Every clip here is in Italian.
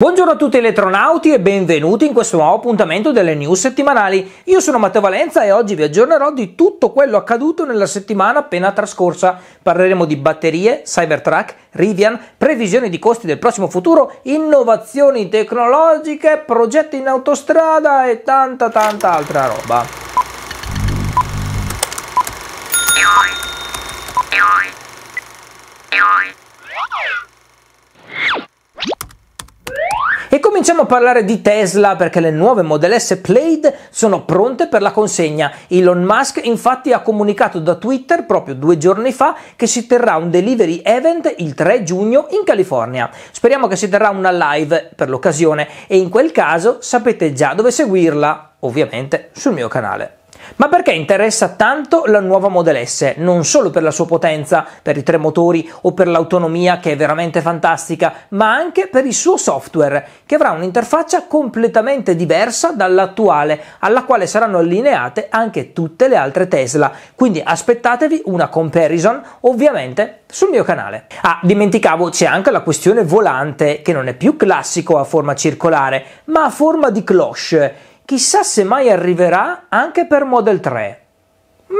Buongiorno a tutti elettronauti e benvenuti in questo nuovo appuntamento delle news settimanali. Io sono Matteo Valenza e oggi vi aggiornerò di tutto quello accaduto nella settimana appena trascorsa. Parleremo di batterie, Cybertruck, Rivian, previsioni di costi del prossimo futuro, innovazioni tecnologiche, progetti in autostrada e tanta tanta altra roba. Possiamo parlare di Tesla perché le nuove Model S Plaid sono pronte per la consegna. Elon Musk infatti ha comunicato da Twitter proprio due giorni fa che si terrà un delivery event il 3 giugno in California. Speriamo che si terrà una live per l'occasione e in quel caso sapete già dove seguirla, ovviamente sul mio canale. Ma perché interessa tanto la nuova Model S? Non solo per la sua potenza, per i tre motori o per l'autonomia che è veramente fantastica, ma anche per il suo software, che avrà un'interfaccia completamente diversa dall'attuale, alla quale saranno allineate anche tutte le altre Tesla. Quindi aspettatevi una comparison, ovviamente, sul mio canale. Ah, dimenticavo, c'è anche la questione volante, che non è più classico a forma circolare, ma a forma di cloche chissà se mai arriverà anche per Model 3.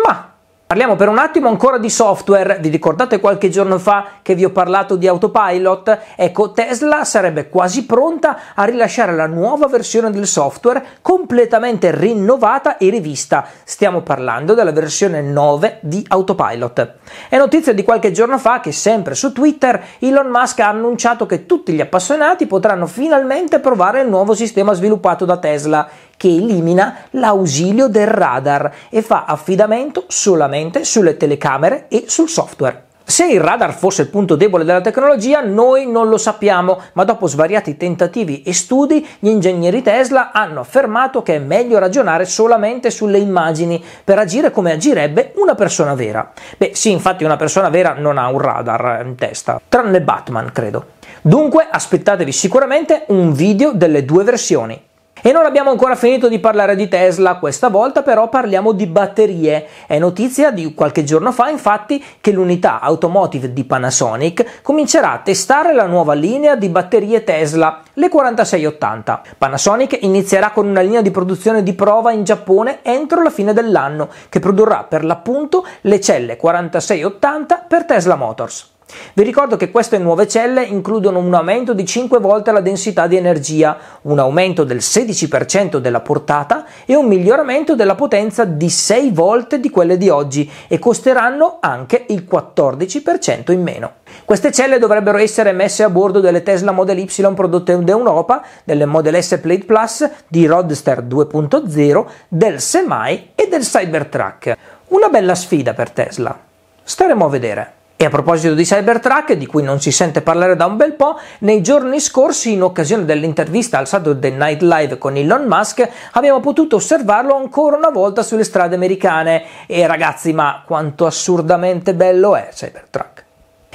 Ma Parliamo per un attimo ancora di software, vi ricordate qualche giorno fa che vi ho parlato di autopilot? Ecco, Tesla sarebbe quasi pronta a rilasciare la nuova versione del software completamente rinnovata e rivista. Stiamo parlando della versione 9 di autopilot. È notizia di qualche giorno fa che sempre su Twitter Elon Musk ha annunciato che tutti gli appassionati potranno finalmente provare il nuovo sistema sviluppato da Tesla, che elimina l'ausilio del radar e fa affidamento solamente sulle telecamere e sul software. Se il radar fosse il punto debole della tecnologia, noi non lo sappiamo, ma dopo svariati tentativi e studi, gli ingegneri Tesla hanno affermato che è meglio ragionare solamente sulle immagini per agire come agirebbe una persona vera. Beh, sì, infatti una persona vera non ha un radar in testa, tranne Batman, credo. Dunque, aspettatevi sicuramente un video delle due versioni, e non abbiamo ancora finito di parlare di Tesla, questa volta però parliamo di batterie. È notizia di qualche giorno fa infatti che l'unità automotive di Panasonic comincerà a testare la nuova linea di batterie Tesla, le 4680. Panasonic inizierà con una linea di produzione di prova in Giappone entro la fine dell'anno, che produrrà per l'appunto le celle 4680 per Tesla Motors. Vi ricordo che queste nuove celle includono un aumento di 5 volte la densità di energia, un aumento del 16% della portata e un miglioramento della potenza di 6 volte di quelle di oggi e costeranno anche il 14% in meno. Queste celle dovrebbero essere messe a bordo delle Tesla Model Y prodotte in Europa, delle Model S Plate Plus, di Roadster 2.0, del Semai e del Cybertruck. Una bella sfida per Tesla. Staremo a vedere. E a proposito di Cybertruck, di cui non si sente parlare da un bel po', nei giorni scorsi, in occasione dell'intervista al Saturday Night Live con Elon Musk, abbiamo potuto osservarlo ancora una volta sulle strade americane. E ragazzi, ma quanto assurdamente bello è Cybertruck!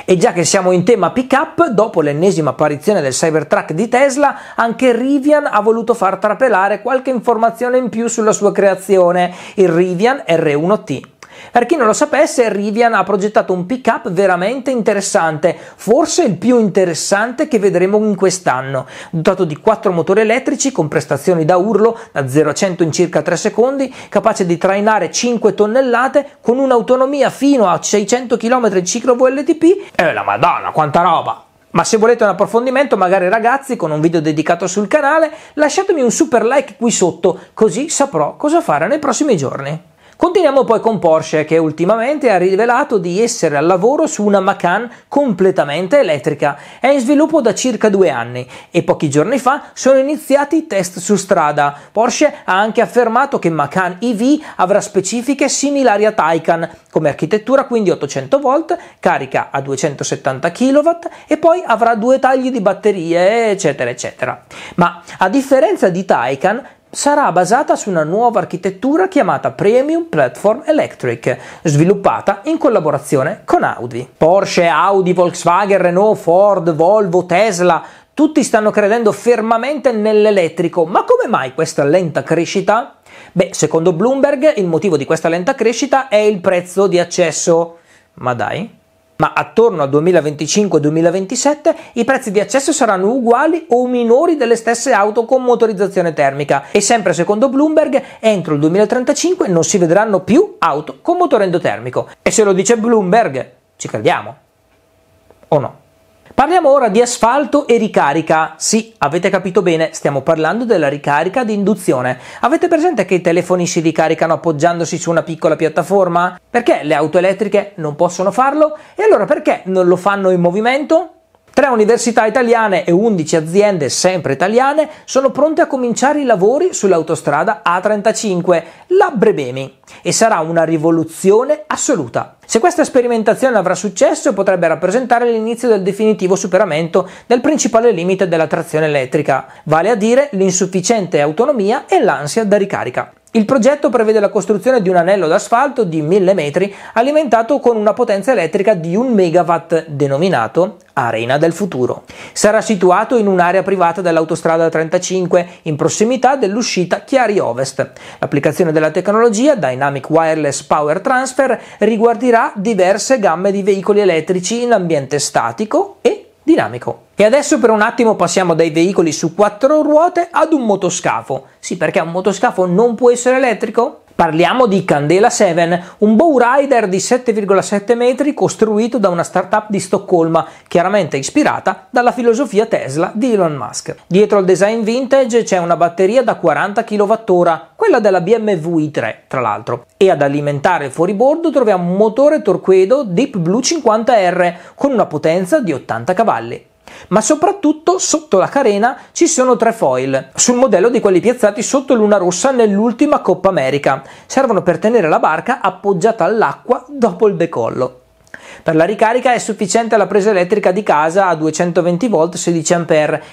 E già che siamo in tema pick-up, dopo l'ennesima apparizione del Cybertruck di Tesla, anche Rivian ha voluto far trapelare qualche informazione in più sulla sua creazione, il Rivian R1T. Per chi non lo sapesse, Rivian ha progettato un pick-up veramente interessante, forse il più interessante che vedremo in quest'anno, dotato di quattro motori elettrici con prestazioni da urlo da 0 a 100 in circa 3 secondi, capace di trainare 5 tonnellate con un'autonomia fino a 600 km in ciclo VLTP. E eh, la madonna, quanta roba! Ma se volete un approfondimento, magari ragazzi, con un video dedicato sul canale, lasciatemi un super like qui sotto, così saprò cosa fare nei prossimi giorni. Continuiamo poi con Porsche che ultimamente ha rivelato di essere al lavoro su una Macan completamente elettrica. È in sviluppo da circa due anni e pochi giorni fa sono iniziati i test su strada. Porsche ha anche affermato che Macan EV avrà specifiche similari a Taycan, come architettura quindi 800 volt, carica a 270 kW e poi avrà due tagli di batterie eccetera eccetera. Ma a differenza di Taycan, sarà basata su una nuova architettura chiamata Premium Platform Electric, sviluppata in collaborazione con Audi. Porsche, Audi, Volkswagen, Renault, Ford, Volvo, Tesla, tutti stanno credendo fermamente nell'elettrico, ma come mai questa lenta crescita? Beh, secondo Bloomberg il motivo di questa lenta crescita è il prezzo di accesso. Ma dai ma attorno al 2025-2027 i prezzi di accesso saranno uguali o minori delle stesse auto con motorizzazione termica e sempre secondo Bloomberg entro il 2035 non si vedranno più auto con motore endotermico. E se lo dice Bloomberg, ci crediamo? O no? Parliamo ora di asfalto e ricarica. Sì, avete capito bene, stiamo parlando della ricarica di induzione. Avete presente che i telefoni si ricaricano appoggiandosi su una piccola piattaforma? Perché le auto elettriche non possono farlo? E allora perché non lo fanno in movimento? Tre università italiane e 11 aziende sempre italiane sono pronte a cominciare i lavori sull'autostrada A35, la Brebemi, e sarà una rivoluzione assoluta. Se questa sperimentazione avrà successo potrebbe rappresentare l'inizio del definitivo superamento del principale limite della trazione elettrica, vale a dire l'insufficiente autonomia e l'ansia da ricarica. Il progetto prevede la costruzione di un anello d'asfalto di 1000 metri alimentato con una potenza elettrica di 1 megawatt denominato Arena del Futuro. Sarà situato in un'area privata dell'autostrada 35 in prossimità dell'uscita Chiari Ovest. L'applicazione della tecnologia Dynamic Wireless Power Transfer riguarderà diverse gamme di veicoli elettrici in ambiente statico e dinamico. E adesso per un attimo passiamo dai veicoli su quattro ruote ad un motoscafo. Sì, perché un motoscafo non può essere elettrico? Parliamo di Candela 7, un bowrider di 7,7 metri costruito da una startup di Stoccolma, chiaramente ispirata dalla filosofia Tesla di Elon Musk. Dietro al design vintage c'è una batteria da 40 kWh, quella della BMW i3 tra l'altro, e ad alimentare il fuoribordo troviamo un motore torquedo Deep Blue 50R con una potenza di 80 cavalli ma soprattutto sotto la carena ci sono tre foil, sul modello di quelli piazzati sotto Luna Rossa nell'ultima Coppa America. Servono per tenere la barca appoggiata all'acqua dopo il decollo. Per la ricarica è sufficiente la presa elettrica di casa a 220 V 16 A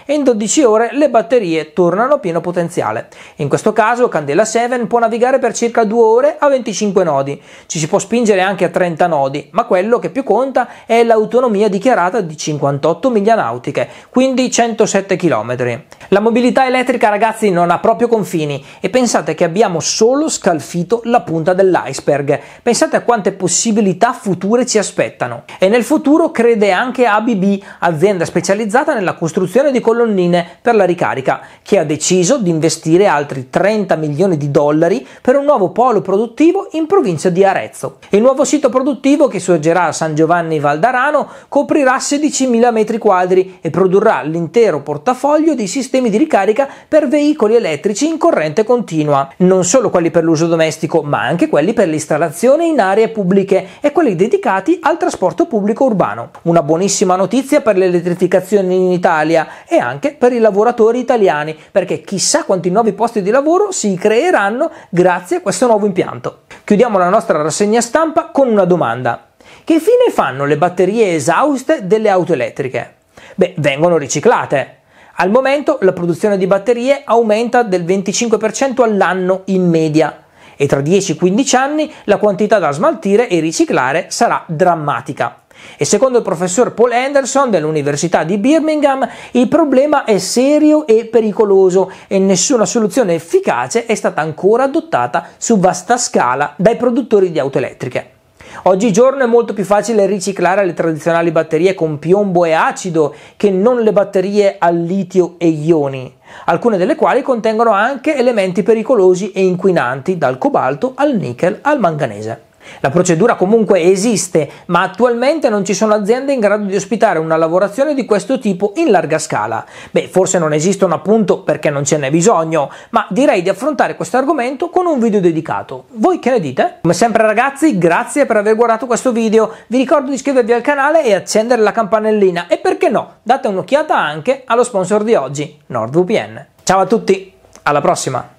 e in 12 ore le batterie tornano a pieno potenziale. In questo caso Candela 7 può navigare per circa 2 ore a 25 nodi, ci si può spingere anche a 30 nodi, ma quello che più conta è l'autonomia dichiarata di 58 miglia nautiche, quindi 107 km. La mobilità elettrica ragazzi non ha proprio confini e pensate che abbiamo solo scalfito la punta dell'iceberg. Pensate a quante possibilità future ci aspettano aspettano. E nel futuro crede anche ABB, azienda specializzata nella costruzione di colonnine per la ricarica, che ha deciso di investire altri 30 milioni di dollari per un nuovo polo produttivo in provincia di Arezzo. Il nuovo sito produttivo che sorgerà a San Giovanni Valdarano coprirà 16.000 metri quadri e produrrà l'intero portafoglio di sistemi di ricarica per veicoli elettrici in corrente continua, non solo quelli per l'uso domestico ma anche quelli per l'installazione in aree pubbliche e quelli dedicati al trasporto pubblico urbano. Una buonissima notizia per l'elettrificazione in Italia e anche per i lavoratori italiani, perché chissà quanti nuovi posti di lavoro si creeranno grazie a questo nuovo impianto. Chiudiamo la nostra rassegna stampa con una domanda. Che fine fanno le batterie esauste delle auto elettriche? Beh, vengono riciclate. Al momento la produzione di batterie aumenta del 25% all'anno in media e tra 10-15 anni la quantità da smaltire e riciclare sarà drammatica. E secondo il professor Paul Anderson dell'Università di Birmingham, il problema è serio e pericoloso e nessuna soluzione efficace è stata ancora adottata su vasta scala dai produttori di auto elettriche. Oggigiorno è molto più facile riciclare le tradizionali batterie con piombo e acido che non le batterie al litio e ioni, alcune delle quali contengono anche elementi pericolosi e inquinanti dal cobalto al nickel al manganese. La procedura comunque esiste, ma attualmente non ci sono aziende in grado di ospitare una lavorazione di questo tipo in larga scala. Beh, forse non esistono appunto perché non ce n'è bisogno, ma direi di affrontare questo argomento con un video dedicato. Voi che ne dite? Come sempre ragazzi, grazie per aver guardato questo video. Vi ricordo di iscrivervi al canale e accendere la campanellina e perché no, date un'occhiata anche allo sponsor di oggi, NordVPN. Ciao a tutti, alla prossima!